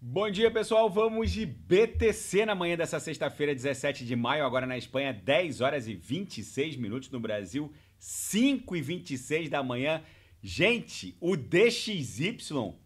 Bom dia, pessoal. Vamos de BTC na manhã dessa sexta-feira, 17 de maio, agora na Espanha, 10 horas e 26 minutos no Brasil, 5 e 26 da manhã. Gente, o DXY,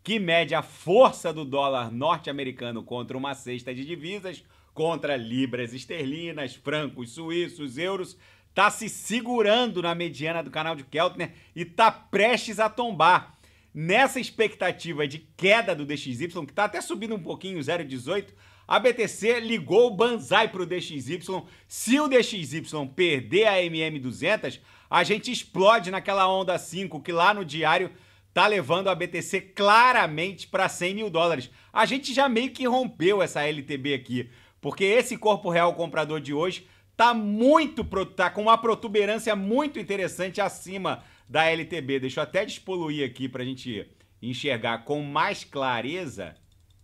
que mede a força do dólar norte-americano contra uma cesta de divisas, contra libras esterlinas, francos suíços, euros, tá se segurando na mediana do canal de Keltner e tá prestes a tombar. Nessa expectativa de queda do DXY, que está até subindo um pouquinho, 0,18, a BTC ligou o banzai para o DXY. Se o DXY perder a MM200, a gente explode naquela onda 5 que lá no diário tá levando a BTC claramente para 100 mil dólares. A gente já meio que rompeu essa LTB aqui, porque esse corpo real comprador de hoje tá muito tá com uma protuberância muito interessante acima da LTB. Deixa eu até despoluir aqui para a gente enxergar com mais clareza.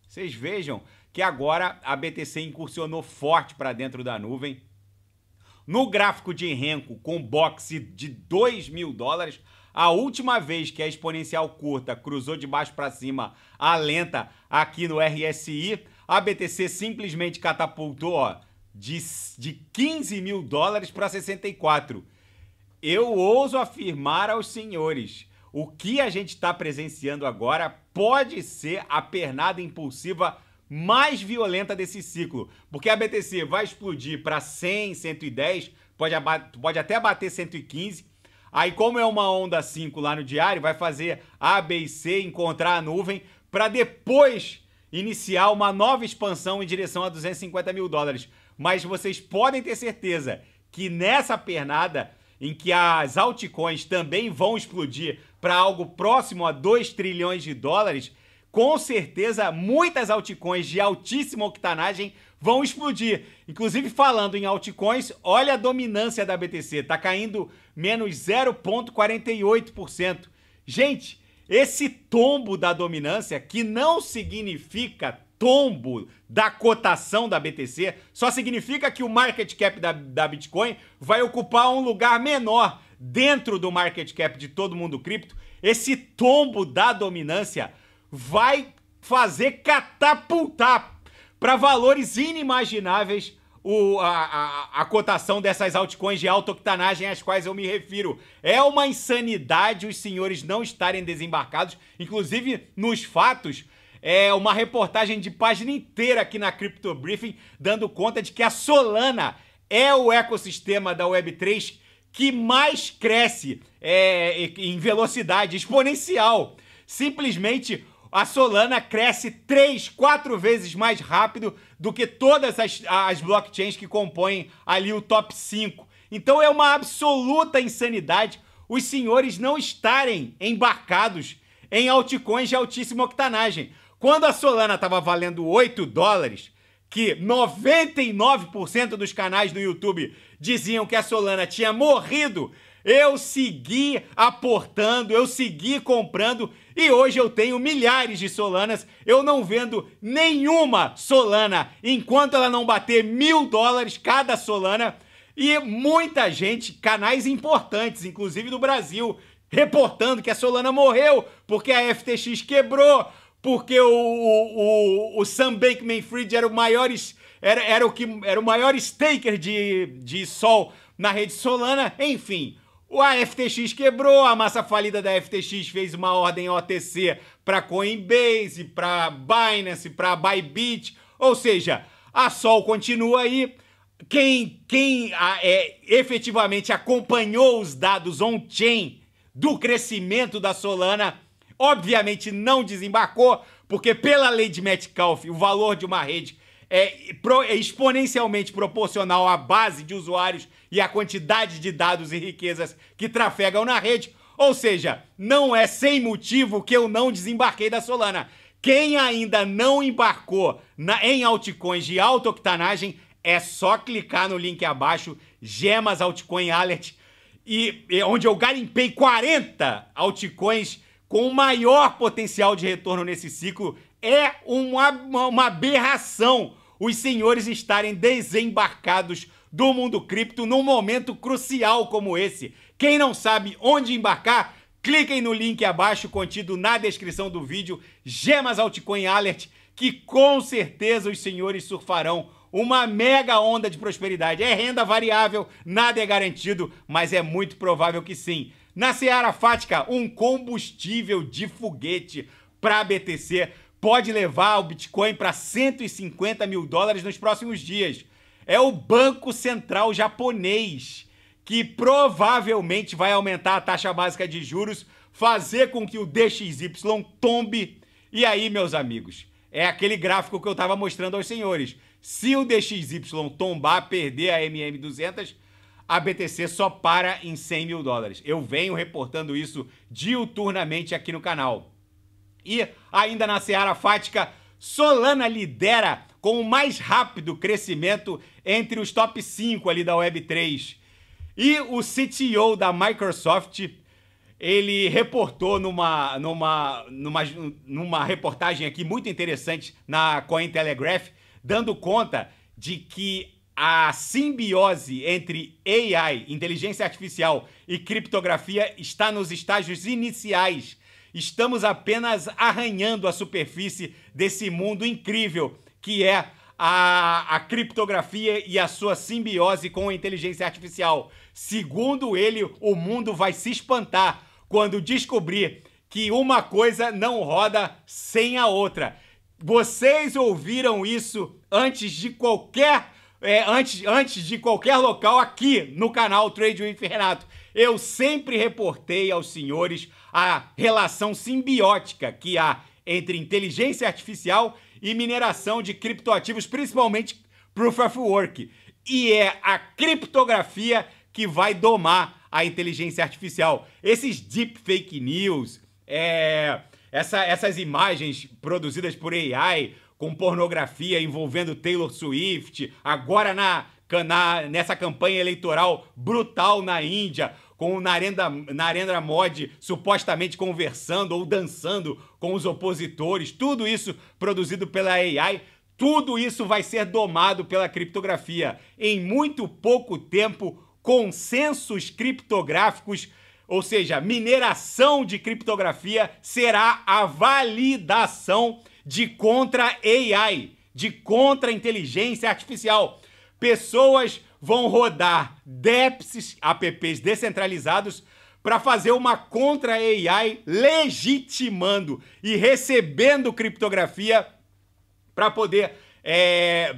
Vocês vejam que agora a BTC incursionou forte para dentro da nuvem. No gráfico de renco com boxe de 2 mil dólares, a última vez que a exponencial curta cruzou de baixo para cima a lenta aqui no RSI, a BTC simplesmente catapultou ó, de, de 15 mil dólares para 64. Eu ouso afirmar aos senhores: o que a gente está presenciando agora pode ser a pernada impulsiva mais violenta desse ciclo, porque a BTC vai explodir para 100, 110, pode, pode até bater 115. Aí, como é uma onda 5 lá no diário, vai fazer A, B e C encontrar a nuvem para depois iniciar uma nova expansão em direção a 250 mil dólares. Mas vocês podem ter certeza que nessa pernada em que as altcoins também vão explodir para algo próximo a 2 trilhões de dólares, com certeza muitas altcoins de altíssima octanagem vão explodir. Inclusive falando em altcoins, olha a dominância da BTC, tá caindo menos 0.48%. Gente, esse tombo da dominância que não significa tombo da cotação da BTC só significa que o market cap da, da Bitcoin vai ocupar um lugar menor dentro do market cap de todo mundo cripto. Esse tombo da dominância vai fazer catapultar para valores inimagináveis o, a, a, a, cotação dessas altcoins de alta octanagem às quais eu me refiro. É uma insanidade os senhores não estarem desembarcados. Inclusive, nos fatos, é, uma reportagem de página inteira aqui na Crypto Briefing, dando conta de que a Solana é o ecossistema da Web3 que mais cresce é, em velocidade exponencial. Simplesmente a Solana cresce três, quatro vezes mais rápido do que todas as, as blockchains que compõem ali o top 5. Então é uma absoluta insanidade os senhores não estarem embarcados em altcoins de altíssima octanagem. Quando a Solana estava valendo 8 dólares, que 99% dos canais do YouTube diziam que a Solana tinha morrido, eu segui aportando, eu segui comprando e hoje eu tenho milhares de Solanas. Eu não vendo nenhuma Solana enquanto ela não bater mil dólares cada Solana. E muita gente, canais importantes, inclusive do Brasil, reportando que a Solana morreu porque a FTX quebrou porque o, o, o, o Sam Bankman-Fried era o maior era, era o que era o maior staker de, de sol na rede Solana, enfim. A FTX quebrou, a massa falida da FTX fez uma ordem OTC para Coinbase, para Binance, para Bybit, ou seja, a Sol continua aí. Quem, quem a, é, efetivamente acompanhou os dados on-chain do crescimento da Solana obviamente não desembarcou, porque pela lei de Metcalf, o valor de uma rede é, é, exponencialmente proporcional à base de usuários e à quantidade de dados e riquezas que trafegam na rede. Ou seja, não é sem motivo que eu não desembarquei da Solana. Quem ainda não embarcou na, em altcoins de alta octanagem, é só clicar no link abaixo, Gemas Altcoin Alert, e, e onde eu garimpei 40 altcoins com o maior potencial de retorno nesse ciclo, é uma, uma aberração os senhores estarem desembarcados do mundo cripto num momento crucial como esse. Quem não sabe onde embarcar, cliquem no link abaixo contido na descrição do vídeo, Gemas Altcoin Alert, que com certeza os senhores surfarão uma mega onda de prosperidade. É renda variável, nada é garantido, mas é muito provável que sim. Na Seara Fática, um combustível de foguete para BTC pode levar o Bitcoin para 150 mil dólares nos próximos dias. É o Banco Central japonês que provavelmente vai aumentar a taxa básica de juros, fazer com que o DXY tombe. E aí, meus amigos, é aquele gráfico que eu estava mostrando aos senhores. Se o DXY tombar, perder a MM200, a BTC só para em 100 mil dólares. Eu venho reportando isso diuturnamente aqui no canal. E ainda na Seara Fática, Solana lidera com o mais rápido crescimento entre os top 5 ali da Web3. E o CTO da Microsoft, ele reportou numa, numa, numa, numa reportagem aqui muito interessante na Cointelegraph, dando conta de que a simbiose entre AI, inteligência artificial, e criptografia está nos estágios iniciais. Estamos apenas arranhando a superfície desse mundo incrível que é a, a, criptografia e a sua simbiose com a inteligência artificial. Segundo ele, o mundo vai se espantar quando descobrir que uma coisa não roda sem a outra. Vocês ouviram isso antes de qualquer é, antes, antes de qualquer local aqui no canal Trade with Renato. Eu sempre reportei aos senhores a relação simbiótica que há entre inteligência artificial e mineração de criptoativos, principalmente Proof of Work. E é a criptografia que vai domar a inteligência artificial. Esses deep fake news, é, essa, essas imagens produzidas por AI, com pornografia envolvendo Taylor Swift, agora na, na nessa campanha eleitoral brutal na Índia, com o Narendra, Narendra Modi supostamente conversando ou dançando com os opositores, tudo isso produzido pela AI, tudo isso vai ser domado pela criptografia. Em muito pouco tempo, consensos criptográficos ou seja, mineração de criptografia será a validação de contra AI, de contra inteligência artificial. Pessoas vão rodar DEPs, apps descentralizados, para fazer uma contra AI legitimando e recebendo criptografia para poder é,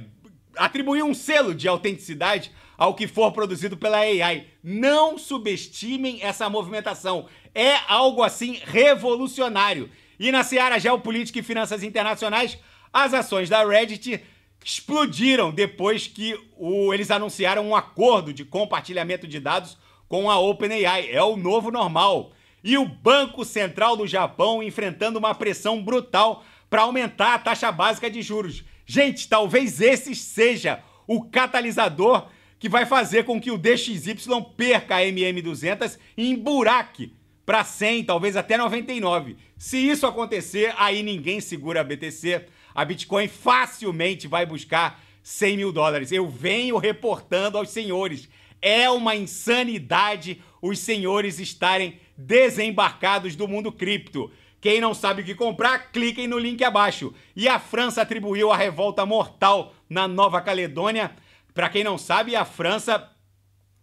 atribuir um selo de autenticidade ao que for produzido pela AI. Não subestimem essa movimentação. É algo assim revolucionário. E na seara geopolítica e finanças internacionais, as ações da Reddit explodiram depois que o, eles anunciaram um acordo de compartilhamento de dados com a OpenAI. É o novo normal. E o Banco Central do Japão enfrentando uma pressão brutal para aumentar a taxa básica de juros. Gente, talvez esse seja o catalisador que vai fazer com que o DXY perca a MM200 em buraque para 100, talvez até 99. Se isso acontecer, aí ninguém segura a BTC. A Bitcoin facilmente vai buscar 100 mil dólares. Eu venho reportando aos senhores. É uma insanidade os senhores estarem desembarcados do mundo cripto. Quem não sabe o que comprar, cliquem no link abaixo. E a França atribuiu a revolta mortal na Nova Caledônia. Para quem não sabe, a França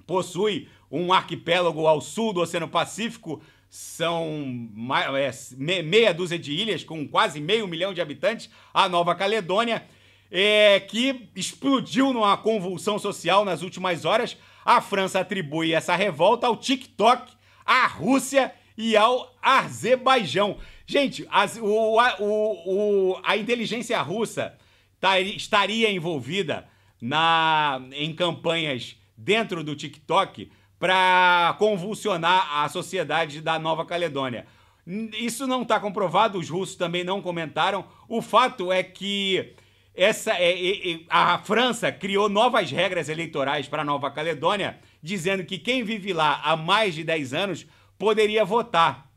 possui um arquipélago ao sul do Oceano Pacífico, são é, meia dúzia de ilhas com quase meio milhão de habitantes, a Nova Caledônia, é, que explodiu numa convulsão social nas últimas horas. A França atribui essa revolta ao TikTok, à Rússia e ao Azerbaijão. Gente, as, o, a, o, o, a, inteligência russa tá, estaria envolvida na, em campanhas dentro do TikTok para convulsionar a sociedade da Nova Caledônia. Isso não está comprovado, os russos também não comentaram. O fato é que essa é, é, é a França criou novas regras eleitorais para Nova Caledônia, dizendo que quem vive lá há mais de 10 anos poderia votar.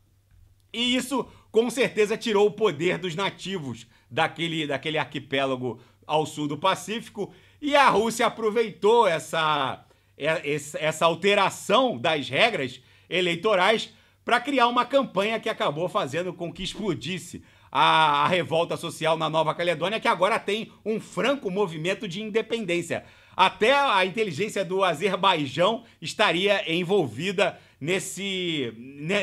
E isso com certeza tirou o poder dos nativos daquele, daquele arquipélago ao sul do Pacífico. E a Rússia aproveitou essa, é, essa alteração das regras eleitorais para criar uma campanha que acabou fazendo com que explodisse a, a, revolta social na Nova Caledônia, que agora tem um franco movimento de independência. Até a inteligência do Azerbaijão estaria envolvida nesse,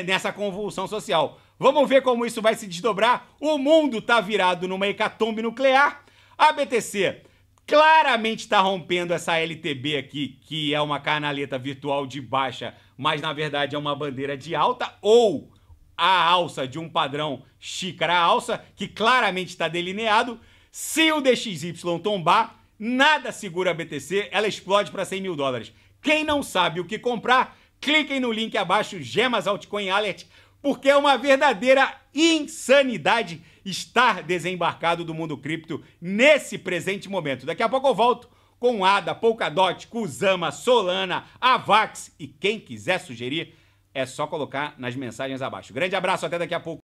nessa convulsão social. Vamos ver como isso vai se desdobrar. O mundo está virado numa hecatombe nuclear. A BTC claramente está rompendo essa LTB aqui, que é uma canaleta virtual de baixa, mas na verdade é uma bandeira de alta, ou a alça de um padrão xícara alça, que claramente está delineado. Se o DXY tombar, nada segura a BTC, ela explode para 100 mil dólares. Quem não sabe o que comprar, cliquem no link abaixo, Gemas Altcoin Alert, porque é uma verdadeira insanidade estar desembarcado do mundo cripto nesse presente momento. Daqui a pouco eu volto com ADA, Polkadot, Kuzama, Solana, Avax e quem quiser sugerir é só colocar nas mensagens abaixo. Grande abraço, até daqui a pouco.